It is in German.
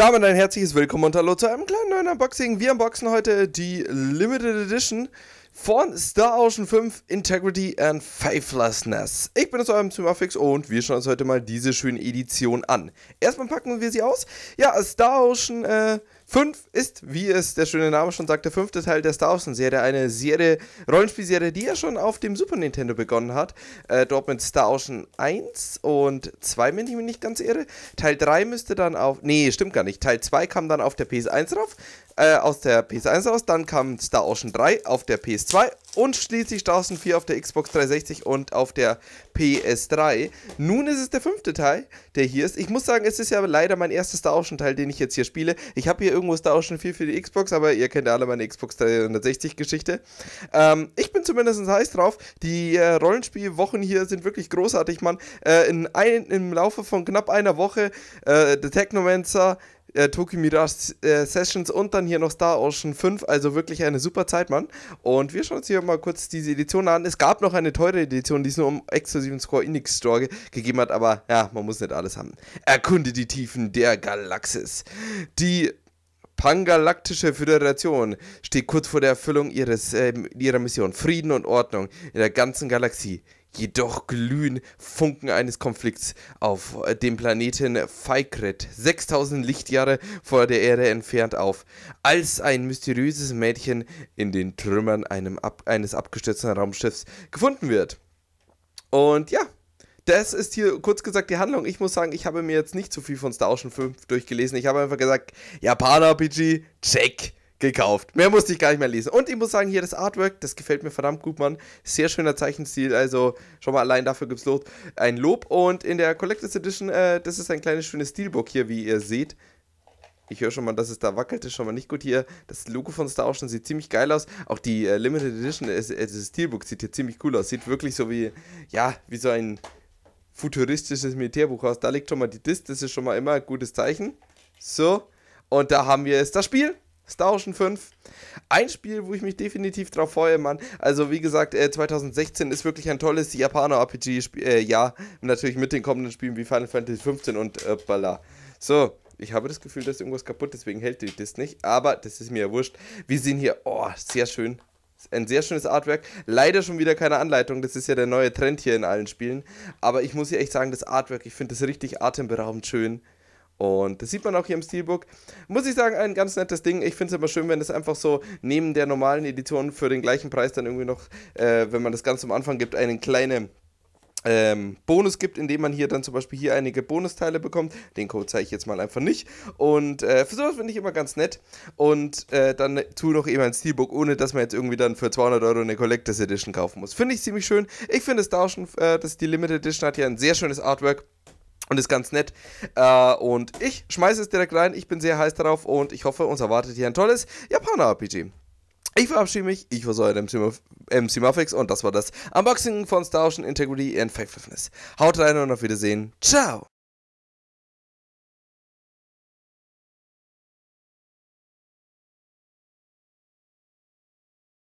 Damit ein herzliches Willkommen und Hallo zu einem kleinen neuen Unboxing. Wir unboxen heute die Limited Edition von Star Ocean 5 Integrity and Faithlessness. Ich bin aus eurem Zimmerfix und wir schauen uns heute mal diese schöne Edition an. Erstmal packen wir sie aus. Ja, Star Ocean äh, 5 ist, wie es der schöne Name schon sagt, der fünfte Teil der Star Ocean-Serie. Eine Serie, Rollenspielserie, die ja schon auf dem Super Nintendo begonnen hat. Äh, dort mit Star Ocean 1 und 2, wenn ich mich nicht ganz irre. Teil 3 müsste dann auf. Nee, stimmt gar nicht. Teil 2 kam dann auf der PS1 drauf. Äh, aus der PS1 raus. Dann kam Star Ocean 3 auf der PS2 und schließlich Star Ocean 4 auf der Xbox 360 und auf der PS3. Nun ist es der fünfte Teil, der hier ist. Ich muss sagen, es ist ja leider mein erster Star Ocean Teil, den ich jetzt hier spiele. Ich habe hier irgendwo ist da auch schon viel für die Xbox, aber ihr kennt ja alle meine Xbox 360-Geschichte. Ähm, ich bin zumindest heiß drauf. Die äh, Rollenspielwochen hier sind wirklich großartig, Mann. Äh, in ein, Im Laufe von knapp einer Woche äh, The Technomancer, äh, Tokyo Mirage äh, Sessions und dann hier noch Star Ocean 5. Also wirklich eine super Zeit, Mann. Und wir schauen uns hier mal kurz diese Edition an. Es gab noch eine teure Edition, die es nur um exklusiven Score Index Store ge gegeben hat, aber ja, man muss nicht alles haben. Erkunde die Tiefen der Galaxis. Die Pangalaktische Föderation steht kurz vor der Erfüllung ihres, äh, ihrer Mission. Frieden und Ordnung in der ganzen Galaxie. Jedoch glühen Funken eines Konflikts auf äh, dem Planeten Feikret, 6000 Lichtjahre vor der Erde entfernt, auf, als ein mysteriöses Mädchen in den Trümmern einem, ab, eines abgestürzten Raumschiffs gefunden wird. Und ja, das ist hier kurz gesagt die Handlung. Ich muss sagen, ich habe mir jetzt nicht zu so viel von Star Ocean 5 durchgelesen. Ich habe einfach gesagt, Japaner-RPG, check gekauft. Mehr musste ich gar nicht mehr lesen. Und ich muss sagen, hier das Artwork, das gefällt mir verdammt gut, Mann. Sehr schöner Zeichenstil, also schon mal allein dafür gibt es Lob, ein Lob. Und in der Collectors Edition, äh, das ist ein kleines schönes Steelbook hier, wie ihr seht. Ich höre schon mal, dass es da wackelt, ist schon mal nicht gut hier. Das Logo von Star Ocean sieht ziemlich geil aus. Auch die äh, Limited Edition, äh, das Steelbook sieht hier ziemlich cool aus. Sieht wirklich so wie, ja, wie so ein futuristisches Militärbuch raus. Da liegt schon mal die Dist, das ist schon mal immer ein gutes Zeichen. So, und da haben wir jetzt das Spiel. Star Ocean 5. Ein Spiel, wo ich mich definitiv drauf freue, Mann. Also, wie gesagt, 2016 äh, ist wirklich ein tolles Japaner-RPG-Jahr. Äh, natürlich mit den kommenden Spielen wie Final Fantasy 15 und äh, Balla. So, ich habe das Gefühl, dass irgendwas kaputt, deswegen hält die das nicht. Aber das ist mir ja wurscht. Wir sehen hier, oh, sehr schön. Ein sehr schönes Artwork. Leider schon wieder keine Anleitung. Das ist ja der neue Trend hier in allen Spielen. Aber ich muss hier echt sagen, das Artwork, ich finde das richtig atemberaubend schön. Und das sieht man auch hier im Steelbook. Muss ich sagen, ein ganz nettes Ding. Ich finde es immer schön, wenn es einfach so neben der normalen Edition für den gleichen Preis dann irgendwie noch, äh, wenn man das ganz am Anfang gibt, eine kleine ähm, Bonus gibt, indem man hier dann zum Beispiel hier einige Bonusteile bekommt. Den Code zeige ich jetzt mal einfach nicht. Und äh, für sowas finde ich immer ganz nett. Und äh, dann zu noch eben ein Steelbook, ohne dass man jetzt irgendwie dann für 200 Euro eine Collectors Edition kaufen muss. Finde ich ziemlich schön. Ich finde es da auch schon, äh, dass die Limited Edition hat ja ein sehr schönes Artwork. Und ist ganz nett. Äh, und ich schmeiße es direkt rein. Ich bin sehr heiß darauf und ich hoffe, uns erwartet hier ein tolles Japaner-RPG. Ich verabschiede mich, ich war so euer MC, MC Muffix und das war das Unboxing von Star Ocean Integrity and Factfulness. Haut rein und auf Wiedersehen. Ciao!